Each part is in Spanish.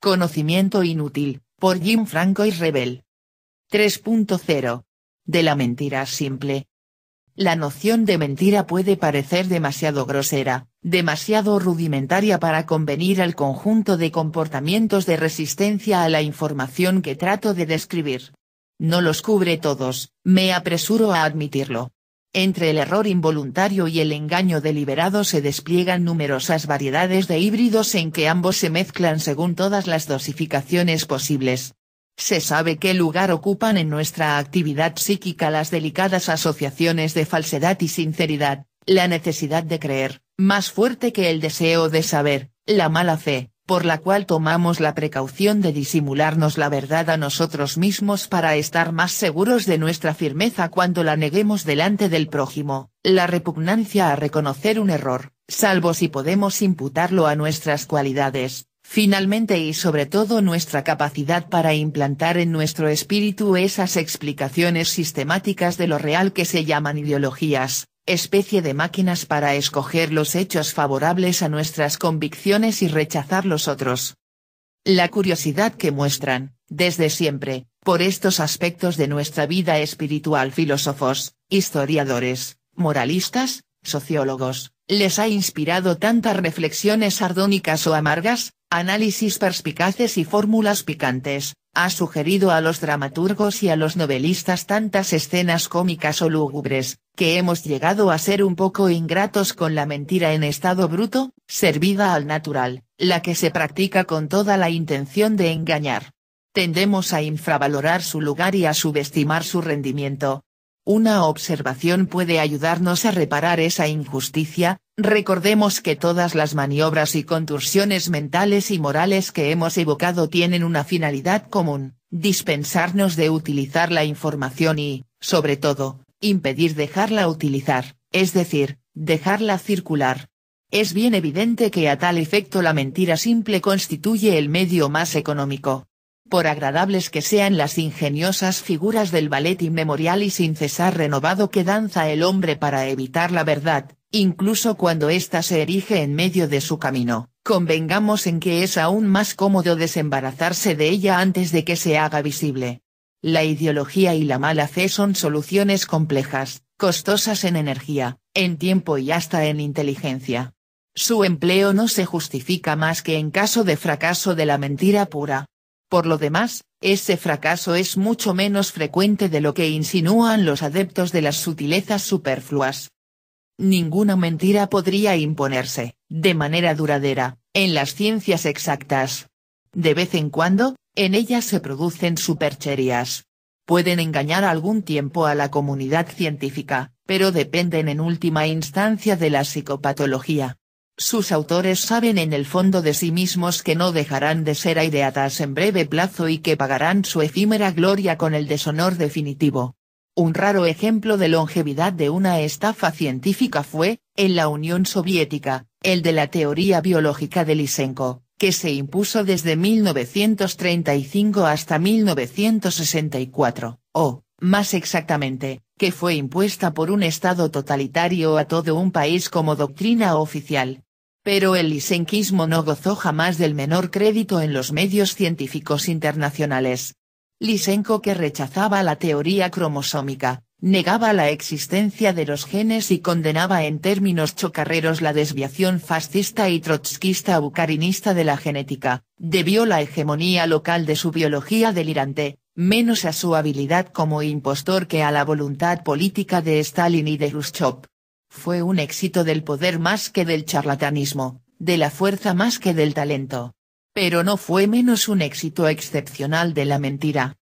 Conocimiento inútil, por Jim Franco y Rebel. 3.0. De la mentira simple. La noción de mentira puede parecer demasiado grosera, demasiado rudimentaria para convenir al conjunto de comportamientos de resistencia a la información que trato de describir. No los cubre todos, me apresuro a admitirlo. Entre el error involuntario y el engaño deliberado se despliegan numerosas variedades de híbridos en que ambos se mezclan según todas las dosificaciones posibles. Se sabe qué lugar ocupan en nuestra actividad psíquica las delicadas asociaciones de falsedad y sinceridad, la necesidad de creer, más fuerte que el deseo de saber, la mala fe, por la cual tomamos la precaución de disimularnos la verdad a nosotros mismos para estar más seguros de nuestra firmeza cuando la neguemos delante del prójimo, la repugnancia a reconocer un error, salvo si podemos imputarlo a nuestras cualidades, finalmente y sobre todo nuestra capacidad para implantar en nuestro espíritu esas explicaciones sistemáticas de lo real que se llaman ideologías, especie de máquinas para escoger los hechos favorables a nuestras convicciones y rechazar los otros. La curiosidad que muestran, desde siempre, por estos aspectos de nuestra vida espiritual filósofos, historiadores, moralistas, sociólogos, les ha inspirado tantas reflexiones sardónicas o amargas, análisis perspicaces y fórmulas picantes, ha sugerido a los dramaturgos y a los novelistas tantas escenas cómicas o lúgubres, que hemos llegado a ser un poco ingratos con la mentira en estado bruto, servida al natural, la que se practica con toda la intención de engañar. Tendemos a infravalorar su lugar y a subestimar su rendimiento, una observación puede ayudarnos a reparar esa injusticia, recordemos que todas las maniobras y contorsiones mentales y morales que hemos evocado tienen una finalidad común, dispensarnos de utilizar la información y, sobre todo, impedir dejarla utilizar, es decir, dejarla circular. Es bien evidente que a tal efecto la mentira simple constituye el medio más económico, por agradables que sean las ingeniosas figuras del ballet inmemorial y sin cesar renovado que danza el hombre para evitar la verdad, incluso cuando ésta se erige en medio de su camino, convengamos en que es aún más cómodo desembarazarse de ella antes de que se haga visible. La ideología y la mala fe son soluciones complejas, costosas en energía, en tiempo y hasta en inteligencia. Su empleo no se justifica más que en caso de fracaso de la mentira pura, por lo demás, ese fracaso es mucho menos frecuente de lo que insinúan los adeptos de las sutilezas superfluas. Ninguna mentira podría imponerse, de manera duradera, en las ciencias exactas. De vez en cuando, en ellas se producen supercherías. Pueden engañar algún tiempo a la comunidad científica, pero dependen en última instancia de la psicopatología. Sus autores saben en el fondo de sí mismos que no dejarán de ser aireatas en breve plazo y que pagarán su efímera gloria con el deshonor definitivo. Un raro ejemplo de longevidad de una estafa científica fue, en la Unión Soviética, el de la teoría biológica de Lysenko, que se impuso desde 1935 hasta 1964, o, más exactamente, que fue impuesta por un Estado totalitario a todo un país como doctrina oficial, pero el lisenquismo no gozó jamás del menor crédito en los medios científicos internacionales. Lisenko que rechazaba la teoría cromosómica, negaba la existencia de los genes y condenaba en términos chocarreros la desviación fascista y trotskista bucarinista de la genética, debió la hegemonía local de su biología delirante, menos a su habilidad como impostor que a la voluntad política de Stalin y de Khrushchev. Fue un éxito del poder más que del charlatanismo, de la fuerza más que del talento. Pero no fue menos un éxito excepcional de la mentira.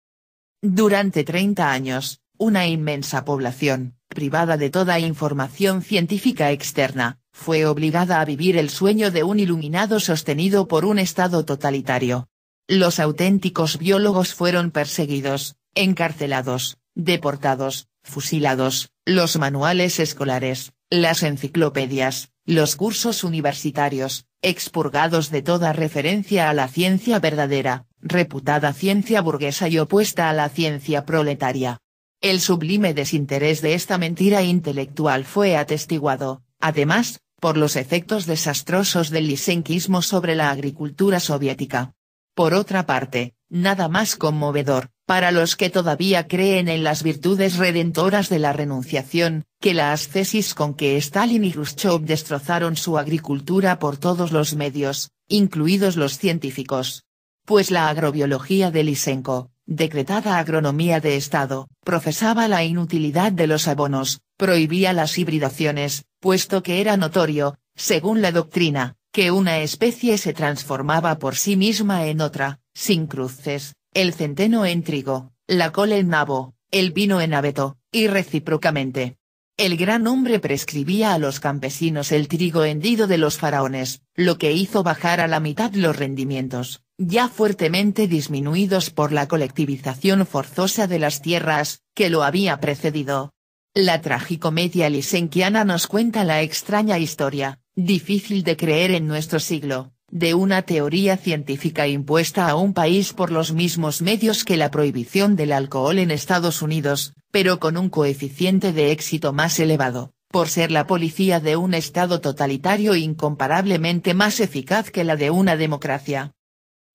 Durante 30 años, una inmensa población, privada de toda información científica externa, fue obligada a vivir el sueño de un iluminado sostenido por un Estado totalitario. Los auténticos biólogos fueron perseguidos, encarcelados, deportados, fusilados, los manuales escolares, las enciclopedias, los cursos universitarios, expurgados de toda referencia a la ciencia verdadera, reputada ciencia burguesa y opuesta a la ciencia proletaria. El sublime desinterés de esta mentira intelectual fue atestiguado, además, por los efectos desastrosos del lisenquismo sobre la agricultura soviética. Por otra parte, nada más conmovedor, para los que todavía creen en las virtudes redentoras de la renunciación, que la ascesis con que Stalin y Khrushchev destrozaron su agricultura por todos los medios, incluidos los científicos. Pues la agrobiología de Lysenko, decretada agronomía de Estado, profesaba la inutilidad de los abonos, prohibía las hibridaciones, puesto que era notorio, según la doctrina, que una especie se transformaba por sí misma en otra, sin cruces, el centeno en trigo, la col en nabo, el vino en abeto, y recíprocamente. El gran hombre prescribía a los campesinos el trigo hendido de los faraones, lo que hizo bajar a la mitad los rendimientos, ya fuertemente disminuidos por la colectivización forzosa de las tierras, que lo había precedido. La tragicomedia lisenquiana nos cuenta la extraña historia, difícil de creer en nuestro siglo, de una teoría científica impuesta a un país por los mismos medios que la prohibición del alcohol en Estados Unidos, pero con un coeficiente de éxito más elevado, por ser la policía de un Estado totalitario incomparablemente más eficaz que la de una democracia.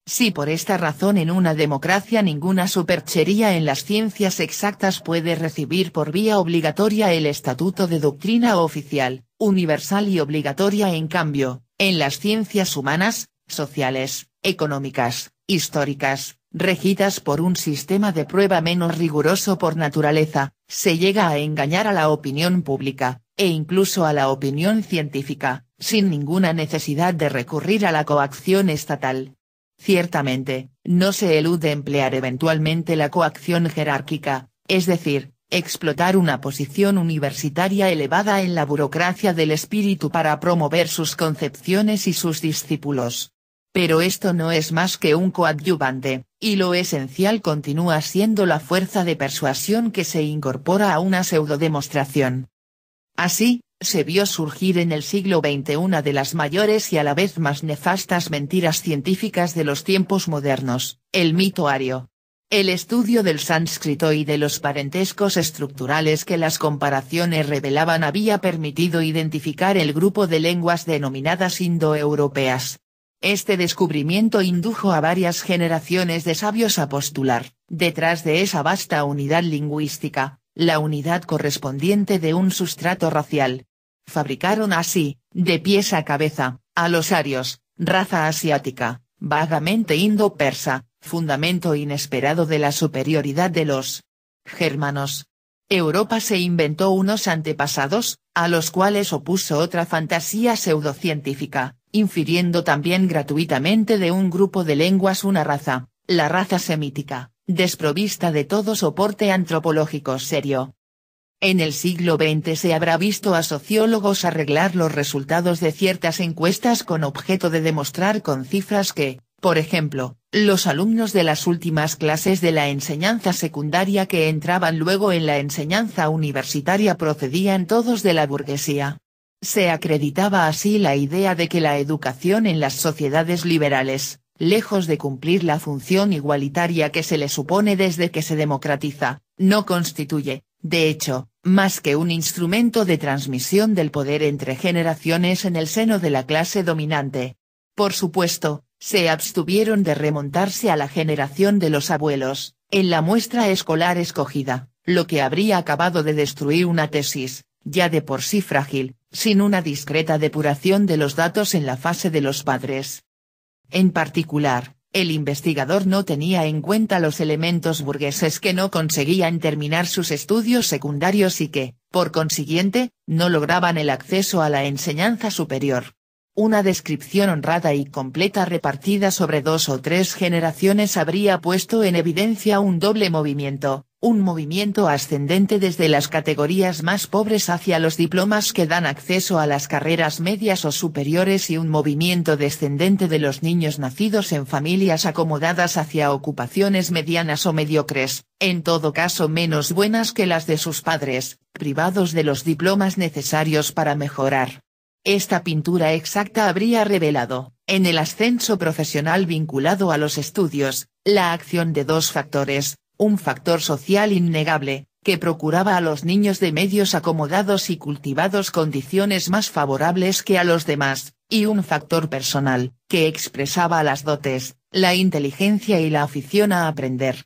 Si por esta razón en una democracia ninguna superchería en las ciencias exactas puede recibir por vía obligatoria el estatuto de doctrina oficial, universal y obligatoria en cambio, en las ciencias humanas, sociales, económicas, históricas, regidas por un sistema de prueba menos riguroso por naturaleza, se llega a engañar a la opinión pública, e incluso a la opinión científica, sin ninguna necesidad de recurrir a la coacción estatal. Ciertamente, no se elude emplear eventualmente la coacción jerárquica, es decir, explotar una posición universitaria elevada en la burocracia del espíritu para promover sus concepciones y sus discípulos. Pero esto no es más que un coadyuvante, y lo esencial continúa siendo la fuerza de persuasión que se incorpora a una pseudodemostración. Así, se vio surgir en el siglo XX una de las mayores y a la vez más nefastas mentiras científicas de los tiempos modernos, el mito ario. El estudio del sánscrito y de los parentescos estructurales que las comparaciones revelaban había permitido identificar el grupo de lenguas denominadas indoeuropeas. Este descubrimiento indujo a varias generaciones de sabios a postular, detrás de esa vasta unidad lingüística, la unidad correspondiente de un sustrato racial. Fabricaron así, de pies a cabeza, a los arios, raza asiática, vagamente indo-persa, fundamento inesperado de la superioridad de los germanos. Europa se inventó unos antepasados, a los cuales opuso otra fantasía pseudocientífica, infiriendo también gratuitamente de un grupo de lenguas una raza, la raza semítica, desprovista de todo soporte antropológico serio. En el siglo XX se habrá visto a sociólogos arreglar los resultados de ciertas encuestas con objeto de demostrar con cifras que, por ejemplo, los alumnos de las últimas clases de la enseñanza secundaria que entraban luego en la enseñanza universitaria procedían todos de la burguesía. Se acreditaba así la idea de que la educación en las sociedades liberales, lejos de cumplir la función igualitaria que se le supone desde que se democratiza, no constituye, de hecho, más que un instrumento de transmisión del poder entre generaciones en el seno de la clase dominante. Por supuesto, se abstuvieron de remontarse a la generación de los abuelos, en la muestra escolar escogida, lo que habría acabado de destruir una tesis, ya de por sí frágil, sin una discreta depuración de los datos en la fase de los padres. En particular, el investigador no tenía en cuenta los elementos burgueses que no conseguían terminar sus estudios secundarios y que, por consiguiente, no lograban el acceso a la enseñanza superior. Una descripción honrada y completa repartida sobre dos o tres generaciones habría puesto en evidencia un doble movimiento, un movimiento ascendente desde las categorías más pobres hacia los diplomas que dan acceso a las carreras medias o superiores y un movimiento descendente de los niños nacidos en familias acomodadas hacia ocupaciones medianas o mediocres, en todo caso menos buenas que las de sus padres, privados de los diplomas necesarios para mejorar esta pintura exacta habría revelado, en el ascenso profesional vinculado a los estudios, la acción de dos factores, un factor social innegable, que procuraba a los niños de medios acomodados y cultivados condiciones más favorables que a los demás, y un factor personal, que expresaba las dotes, la inteligencia y la afición a aprender.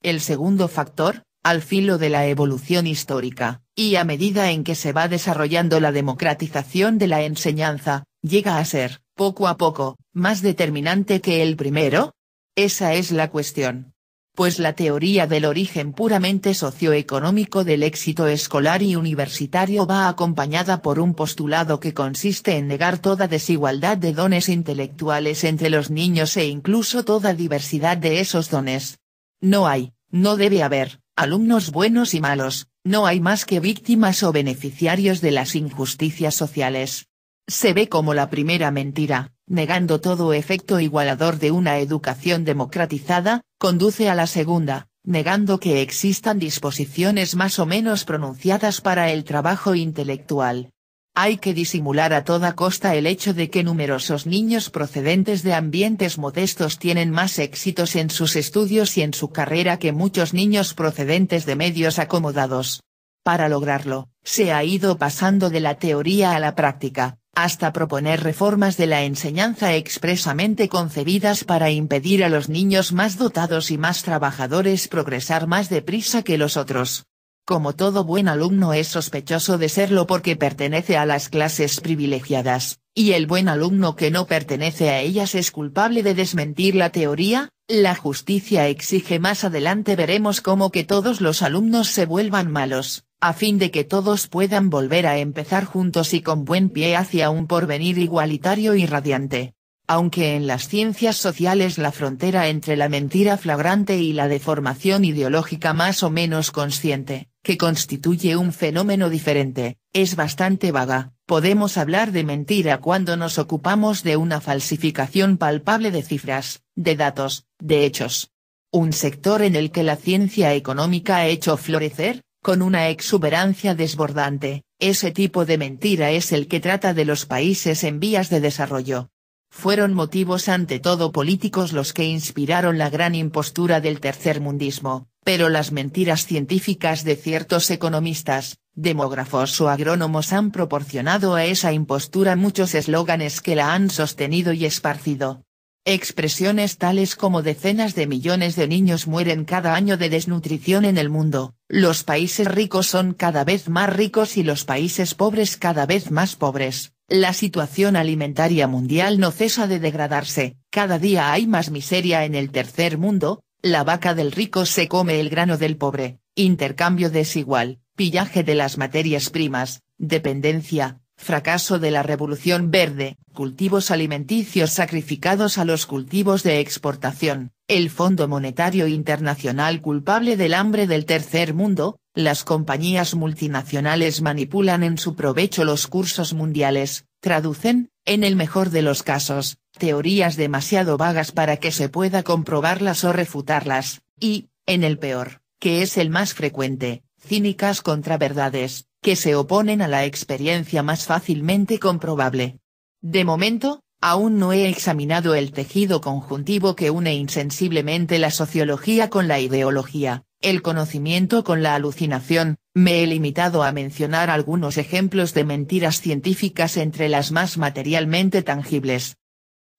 El segundo factor, al filo de la evolución histórica, y a medida en que se va desarrollando la democratización de la enseñanza, llega a ser, poco a poco, más determinante que el primero? Esa es la cuestión. Pues la teoría del origen puramente socioeconómico del éxito escolar y universitario va acompañada por un postulado que consiste en negar toda desigualdad de dones intelectuales entre los niños e incluso toda diversidad de esos dones. No hay, no debe haber, alumnos buenos y malos, no hay más que víctimas o beneficiarios de las injusticias sociales. Se ve como la primera mentira, negando todo efecto igualador de una educación democratizada, conduce a la segunda, negando que existan disposiciones más o menos pronunciadas para el trabajo intelectual hay que disimular a toda costa el hecho de que numerosos niños procedentes de ambientes modestos tienen más éxitos en sus estudios y en su carrera que muchos niños procedentes de medios acomodados. Para lograrlo, se ha ido pasando de la teoría a la práctica, hasta proponer reformas de la enseñanza expresamente concebidas para impedir a los niños más dotados y más trabajadores progresar más deprisa que los otros como todo buen alumno es sospechoso de serlo porque pertenece a las clases privilegiadas, y el buen alumno que no pertenece a ellas es culpable de desmentir la teoría, la justicia exige más adelante veremos cómo que todos los alumnos se vuelvan malos, a fin de que todos puedan volver a empezar juntos y con buen pie hacia un porvenir igualitario y radiante aunque en las ciencias sociales la frontera entre la mentira flagrante y la deformación ideológica más o menos consciente, que constituye un fenómeno diferente, es bastante vaga, podemos hablar de mentira cuando nos ocupamos de una falsificación palpable de cifras, de datos, de hechos. Un sector en el que la ciencia económica ha hecho florecer, con una exuberancia desbordante, ese tipo de mentira es el que trata de los países en vías de desarrollo, fueron motivos ante todo políticos los que inspiraron la gran impostura del tercer mundismo, pero las mentiras científicas de ciertos economistas, demógrafos o agrónomos han proporcionado a esa impostura muchos eslóganes que la han sostenido y esparcido. Expresiones tales como decenas de millones de niños mueren cada año de desnutrición en el mundo, los países ricos son cada vez más ricos y los países pobres cada vez más pobres, la situación alimentaria mundial no cesa de degradarse, cada día hay más miseria en el tercer mundo, la vaca del rico se come el grano del pobre, intercambio desigual, pillaje de las materias primas, dependencia, fracaso de la revolución verde, cultivos alimenticios sacrificados a los cultivos de exportación, el Fondo Monetario Internacional culpable del hambre del tercer mundo, las compañías multinacionales manipulan en su provecho los cursos mundiales, traducen, en el mejor de los casos, teorías demasiado vagas para que se pueda comprobarlas o refutarlas, y, en el peor, que es el más frecuente, cínicas contra verdades, que se oponen a la experiencia más fácilmente comprobable. De momento, aún no he examinado el tejido conjuntivo que une insensiblemente la sociología con la ideología, el conocimiento con la alucinación, me he limitado a mencionar algunos ejemplos de mentiras científicas entre las más materialmente tangibles.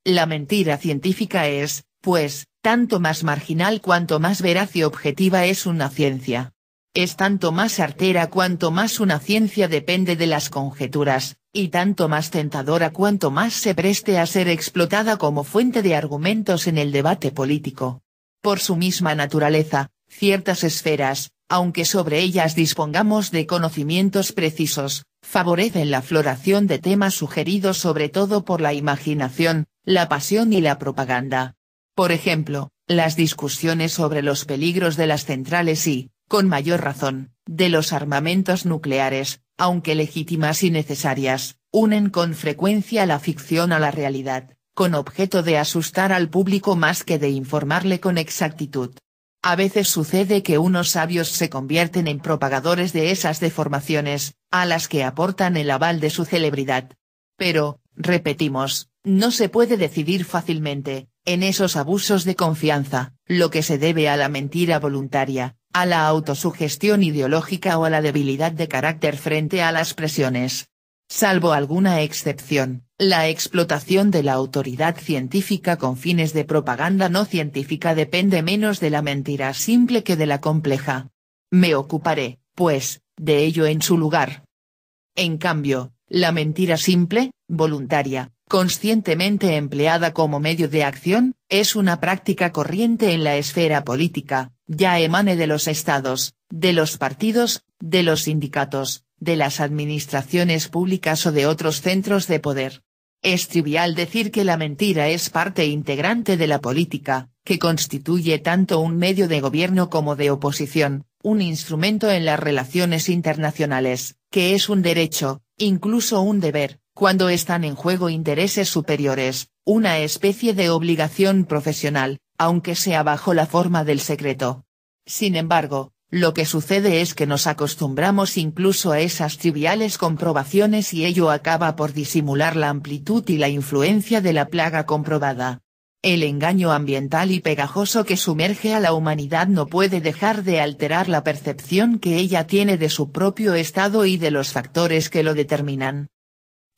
La mentira científica es, pues, tanto más marginal cuanto más veraz y objetiva es una ciencia. Es tanto más artera cuanto más una ciencia depende de las conjeturas, y tanto más tentadora cuanto más se preste a ser explotada como fuente de argumentos en el debate político. Por su misma naturaleza, ciertas esferas, aunque sobre ellas dispongamos de conocimientos precisos, favorecen la floración de temas sugeridos sobre todo por la imaginación, la pasión y la propaganda. Por ejemplo, las discusiones sobre los peligros de las centrales y, con mayor razón, de los armamentos nucleares, aunque legítimas y necesarias, unen con frecuencia la ficción a la realidad, con objeto de asustar al público más que de informarle con exactitud. A veces sucede que unos sabios se convierten en propagadores de esas deformaciones, a las que aportan el aval de su celebridad. Pero, repetimos, no se puede decidir fácilmente, en esos abusos de confianza, lo que se debe a la mentira voluntaria, a la autosugestión ideológica o a la debilidad de carácter frente a las presiones salvo alguna excepción, la explotación de la autoridad científica con fines de propaganda no científica depende menos de la mentira simple que de la compleja. Me ocuparé, pues, de ello en su lugar. En cambio, la mentira simple, voluntaria, conscientemente empleada como medio de acción, es una práctica corriente en la esfera política, ya emane de los estados, de los partidos, de los sindicatos, de las administraciones públicas o de otros centros de poder. Es trivial decir que la mentira es parte integrante de la política, que constituye tanto un medio de gobierno como de oposición, un instrumento en las relaciones internacionales, que es un derecho, incluso un deber, cuando están en juego intereses superiores, una especie de obligación profesional, aunque sea bajo la forma del secreto. Sin embargo, lo que sucede es que nos acostumbramos incluso a esas triviales comprobaciones y ello acaba por disimular la amplitud y la influencia de la plaga comprobada. El engaño ambiental y pegajoso que sumerge a la humanidad no puede dejar de alterar la percepción que ella tiene de su propio estado y de los factores que lo determinan.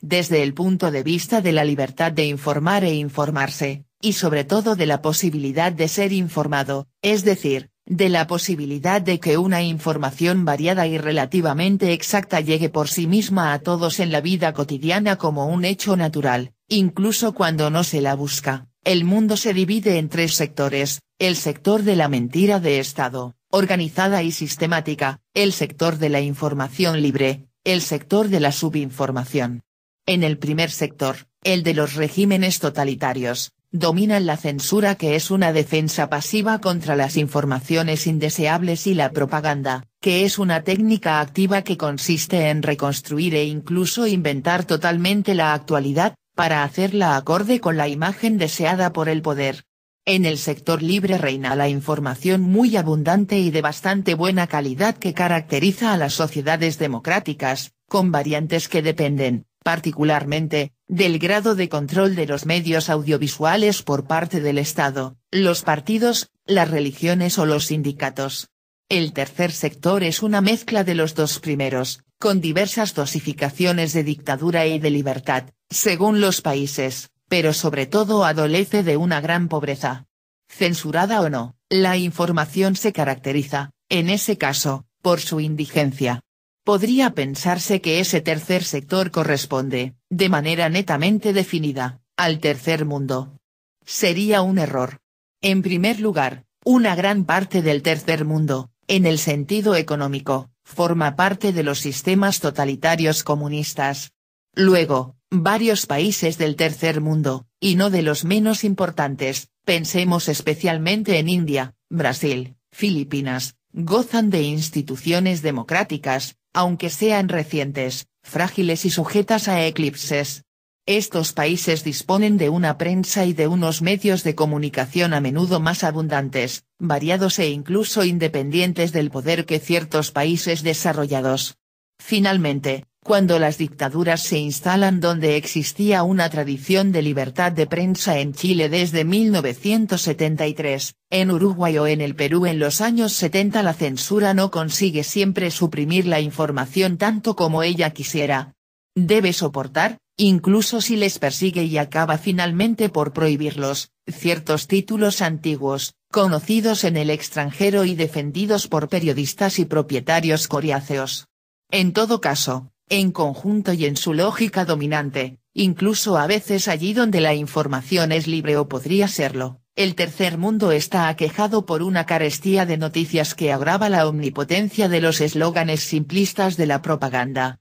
Desde el punto de vista de la libertad de informar e informarse, y sobre todo de la posibilidad de ser informado, es decir, de la posibilidad de que una información variada y relativamente exacta llegue por sí misma a todos en la vida cotidiana como un hecho natural, incluso cuando no se la busca. El mundo se divide en tres sectores, el sector de la mentira de Estado, organizada y sistemática, el sector de la información libre, el sector de la subinformación. En el primer sector, el de los regímenes totalitarios, dominan la censura que es una defensa pasiva contra las informaciones indeseables y la propaganda, que es una técnica activa que consiste en reconstruir e incluso inventar totalmente la actualidad, para hacerla acorde con la imagen deseada por el poder. En el sector libre reina la información muy abundante y de bastante buena calidad que caracteriza a las sociedades democráticas, con variantes que dependen, particularmente, del grado de control de los medios audiovisuales por parte del Estado, los partidos, las religiones o los sindicatos. El tercer sector es una mezcla de los dos primeros, con diversas dosificaciones de dictadura y de libertad, según los países, pero sobre todo adolece de una gran pobreza. Censurada o no, la información se caracteriza, en ese caso, por su indigencia podría pensarse que ese tercer sector corresponde, de manera netamente definida, al tercer mundo. Sería un error. En primer lugar, una gran parte del tercer mundo, en el sentido económico, forma parte de los sistemas totalitarios comunistas. Luego, varios países del tercer mundo, y no de los menos importantes, pensemos especialmente en India, Brasil, Filipinas, gozan de instituciones democráticas, aunque sean recientes, frágiles y sujetas a eclipses. Estos países disponen de una prensa y de unos medios de comunicación a menudo más abundantes, variados e incluso independientes del poder que ciertos países desarrollados. Finalmente, cuando las dictaduras se instalan donde existía una tradición de libertad de prensa en Chile desde 1973, en Uruguay o en el Perú en los años 70 la censura no consigue siempre suprimir la información tanto como ella quisiera. Debe soportar, incluso si les persigue y acaba finalmente por prohibirlos, ciertos títulos antiguos, conocidos en el extranjero y defendidos por periodistas y propietarios coriáceos. En todo caso, en conjunto y en su lógica dominante, incluso a veces allí donde la información es libre o podría serlo. El tercer mundo está aquejado por una carestía de noticias que agrava la omnipotencia de los eslóganes simplistas de la propaganda.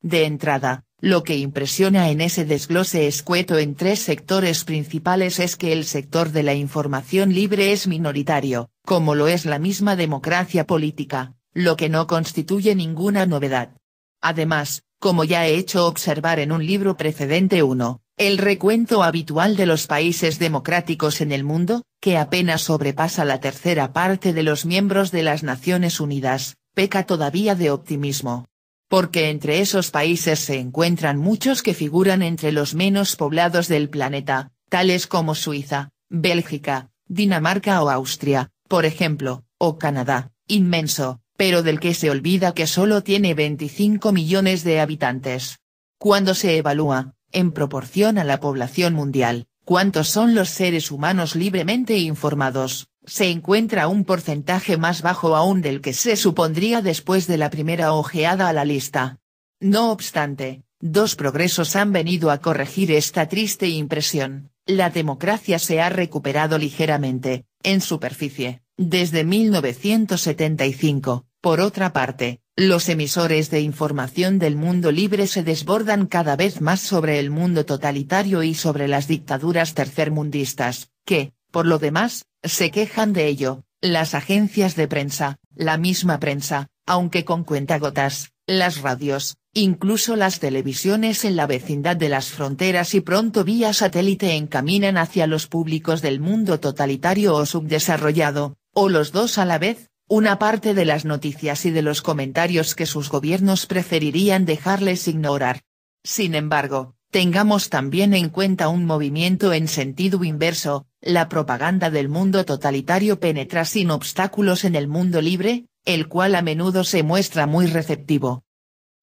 De entrada, lo que impresiona en ese desglose escueto en tres sectores principales es que el sector de la información libre es minoritario, como lo es la misma democracia política, lo que no constituye ninguna novedad. Además, como ya he hecho observar en un libro precedente 1, el recuento habitual de los países democráticos en el mundo, que apenas sobrepasa la tercera parte de los miembros de las Naciones Unidas, peca todavía de optimismo. Porque entre esos países se encuentran muchos que figuran entre los menos poblados del planeta, tales como Suiza, Bélgica, Dinamarca o Austria, por ejemplo, o Canadá, inmenso, pero del que se olvida que solo tiene 25 millones de habitantes. Cuando se evalúa, en proporción a la población mundial, cuántos son los seres humanos libremente informados, se encuentra un porcentaje más bajo aún del que se supondría después de la primera ojeada a la lista. No obstante, dos progresos han venido a corregir esta triste impresión. La democracia se ha recuperado ligeramente, en superficie, desde 1975, por otra parte, los emisores de información del mundo libre se desbordan cada vez más sobre el mundo totalitario y sobre las dictaduras tercermundistas, que, por lo demás, se quejan de ello, las agencias de prensa, la misma prensa, aunque con cuentagotas, las radios, incluso las televisiones en la vecindad de las fronteras y pronto vía satélite encaminan hacia los públicos del mundo totalitario o subdesarrollado, o los dos a la vez, una parte de las noticias y de los comentarios que sus gobiernos preferirían dejarles ignorar. Sin embargo, tengamos también en cuenta un movimiento en sentido inverso, la propaganda del mundo totalitario penetra sin obstáculos en el mundo libre, el cual a menudo se muestra muy receptivo.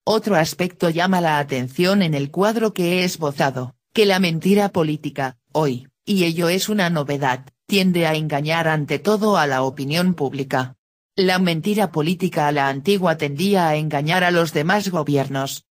Otro aspecto llama la atención en el cuadro que he esbozado, que la mentira política, hoy, y ello es una novedad, tiende a engañar ante todo a la opinión pública. La mentira política a la antigua tendía a engañar a los demás gobiernos.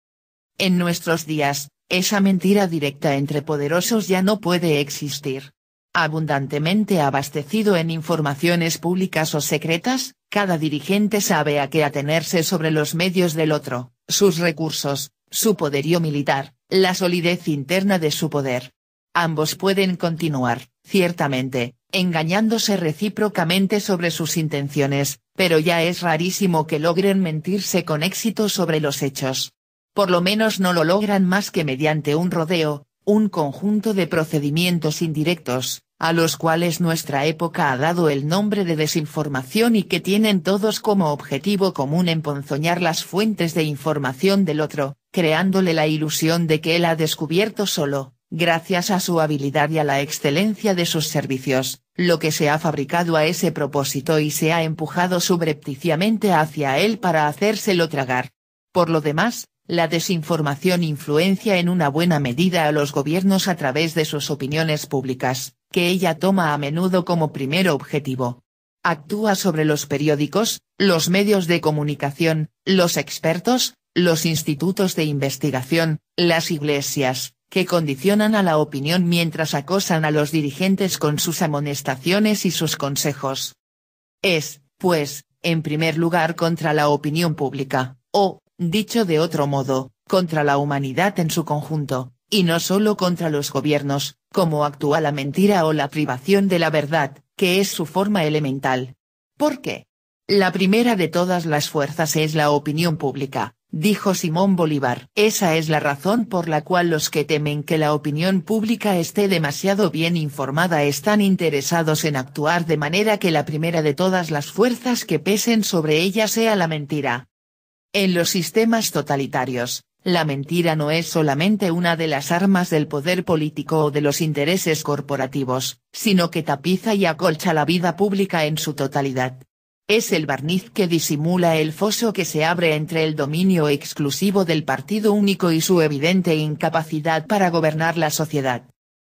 En nuestros días, esa mentira directa entre poderosos ya no puede existir. Abundantemente abastecido en informaciones públicas o secretas, cada dirigente sabe a qué atenerse sobre los medios del otro, sus recursos, su poderío militar, la solidez interna de su poder ambos pueden continuar, ciertamente, engañándose recíprocamente sobre sus intenciones, pero ya es rarísimo que logren mentirse con éxito sobre los hechos. Por lo menos no lo logran más que mediante un rodeo, un conjunto de procedimientos indirectos, a los cuales nuestra época ha dado el nombre de desinformación y que tienen todos como objetivo común emponzoñar las fuentes de información del otro, creándole la ilusión de que él ha descubierto solo, gracias a su habilidad y a la excelencia de sus servicios, lo que se ha fabricado a ese propósito y se ha empujado subrepticiamente hacia él para hacérselo tragar. Por lo demás, la desinformación influencia en una buena medida a los gobiernos a través de sus opiniones públicas, que ella toma a menudo como primer objetivo. Actúa sobre los periódicos, los medios de comunicación, los expertos, los institutos de investigación, las iglesias, que condicionan a la opinión mientras acosan a los dirigentes con sus amonestaciones y sus consejos. Es, pues, en primer lugar contra la opinión pública, o, dicho de otro modo, contra la humanidad en su conjunto, y no solo contra los gobiernos, como actúa la mentira o la privación de la verdad, que es su forma elemental. ¿Por qué? La primera de todas las fuerzas es la opinión pública, dijo Simón Bolívar. Esa es la razón por la cual los que temen que la opinión pública esté demasiado bien informada están interesados en actuar de manera que la primera de todas las fuerzas que pesen sobre ella sea la mentira. En los sistemas totalitarios, la mentira no es solamente una de las armas del poder político o de los intereses corporativos, sino que tapiza y acolcha la vida pública en su totalidad es el barniz que disimula el foso que se abre entre el dominio exclusivo del partido único y su evidente incapacidad para gobernar la sociedad.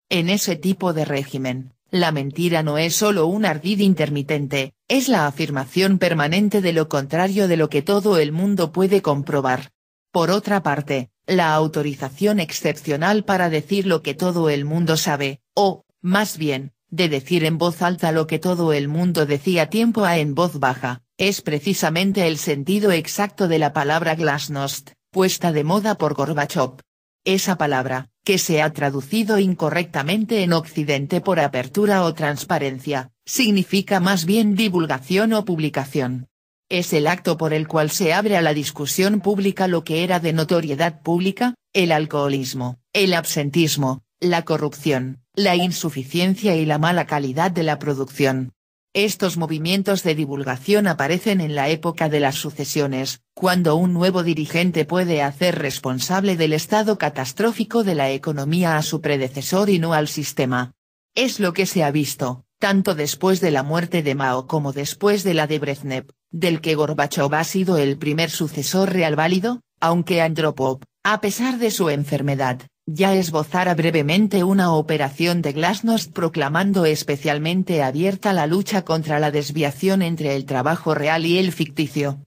En ese tipo de régimen, la mentira no es solo un ardid intermitente, es la afirmación permanente de lo contrario de lo que todo el mundo puede comprobar. Por otra parte, la autorización excepcional para decir lo que todo el mundo sabe, o, más bien, de decir en voz alta lo que todo el mundo decía tiempo a en voz baja, es precisamente el sentido exacto de la palabra glasnost, puesta de moda por Gorbachov. Esa palabra, que se ha traducido incorrectamente en Occidente por apertura o transparencia, significa más bien divulgación o publicación. Es el acto por el cual se abre a la discusión pública lo que era de notoriedad pública, el alcoholismo, el absentismo, la corrupción, la insuficiencia y la mala calidad de la producción. Estos movimientos de divulgación aparecen en la época de las sucesiones, cuando un nuevo dirigente puede hacer responsable del estado catastrófico de la economía a su predecesor y no al sistema. Es lo que se ha visto, tanto después de la muerte de Mao como después de la de Brezhnev, del que Gorbachov ha sido el primer sucesor real válido, aunque Andropov, a pesar de su enfermedad, ya esbozara brevemente una operación de Glasnost proclamando especialmente abierta la lucha contra la desviación entre el trabajo real y el ficticio.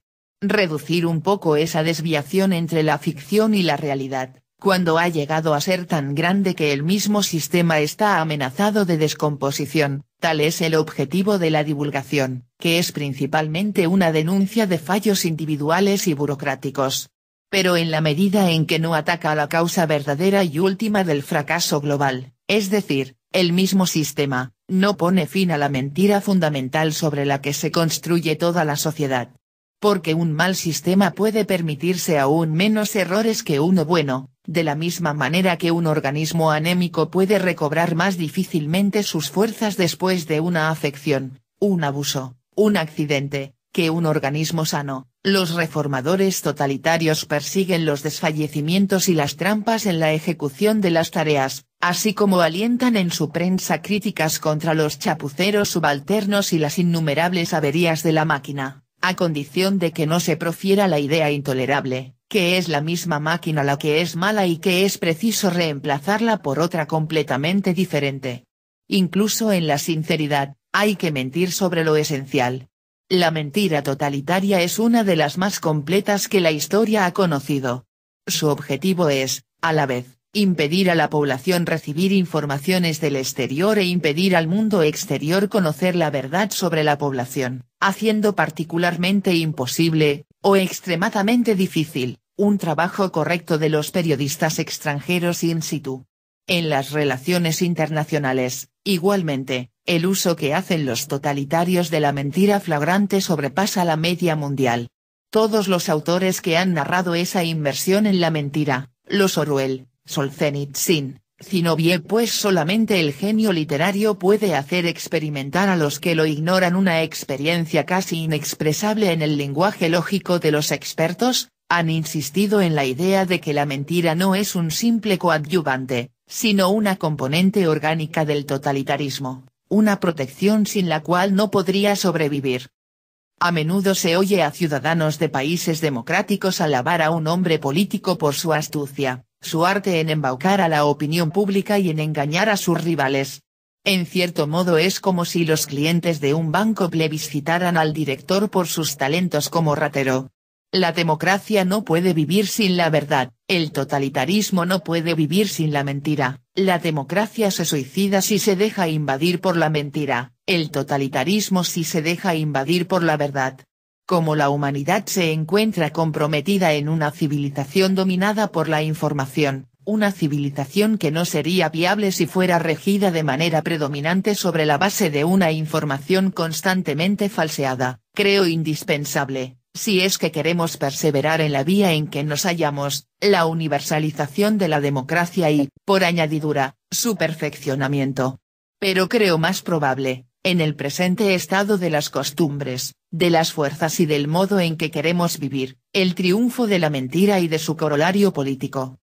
Reducir un poco esa desviación entre la ficción y la realidad, cuando ha llegado a ser tan grande que el mismo sistema está amenazado de descomposición, tal es el objetivo de la divulgación, que es principalmente una denuncia de fallos individuales y burocráticos, pero en la medida en que no ataca la causa verdadera y última del fracaso global, es decir, el mismo sistema, no pone fin a la mentira fundamental sobre la que se construye toda la sociedad. Porque un mal sistema puede permitirse aún menos errores que uno bueno, de la misma manera que un organismo anémico puede recobrar más difícilmente sus fuerzas después de una afección, un abuso, un accidente, que un organismo sano, los reformadores totalitarios persiguen los desfallecimientos y las trampas en la ejecución de las tareas, así como alientan en su prensa críticas contra los chapuceros subalternos y las innumerables averías de la máquina, a condición de que no se profiera la idea intolerable, que es la misma máquina la que es mala y que es preciso reemplazarla por otra completamente diferente. Incluso en la sinceridad, hay que mentir sobre lo esencial, la mentira totalitaria es una de las más completas que la historia ha conocido. Su objetivo es, a la vez, impedir a la población recibir informaciones del exterior e impedir al mundo exterior conocer la verdad sobre la población, haciendo particularmente imposible, o extremadamente difícil, un trabajo correcto de los periodistas extranjeros in situ. En las relaciones internacionales, Igualmente, el uso que hacen los totalitarios de la mentira flagrante sobrepasa la media mundial. Todos los autores que han narrado esa inmersión en la mentira, los Orwell, Solzhenitsyn, Zinoviev pues solamente el genio literario puede hacer experimentar a los que lo ignoran una experiencia casi inexpresable en el lenguaje lógico de los expertos, han insistido en la idea de que la mentira no es un simple coadyuvante, sino una componente orgánica del totalitarismo, una protección sin la cual no podría sobrevivir. A menudo se oye a ciudadanos de países democráticos alabar a un hombre político por su astucia, su arte en embaucar a la opinión pública y en engañar a sus rivales. En cierto modo es como si los clientes de un banco plebiscitaran al director por sus talentos como ratero, la democracia no puede vivir sin la verdad, el totalitarismo no puede vivir sin la mentira, la democracia se suicida si se deja invadir por la mentira, el totalitarismo si se deja invadir por la verdad. Como la humanidad se encuentra comprometida en una civilización dominada por la información, una civilización que no sería viable si fuera regida de manera predominante sobre la base de una información constantemente falseada, creo indispensable, si es que queremos perseverar en la vía en que nos hallamos, la universalización de la democracia y, por añadidura, su perfeccionamiento. Pero creo más probable, en el presente estado de las costumbres, de las fuerzas y del modo en que queremos vivir, el triunfo de la mentira y de su corolario político.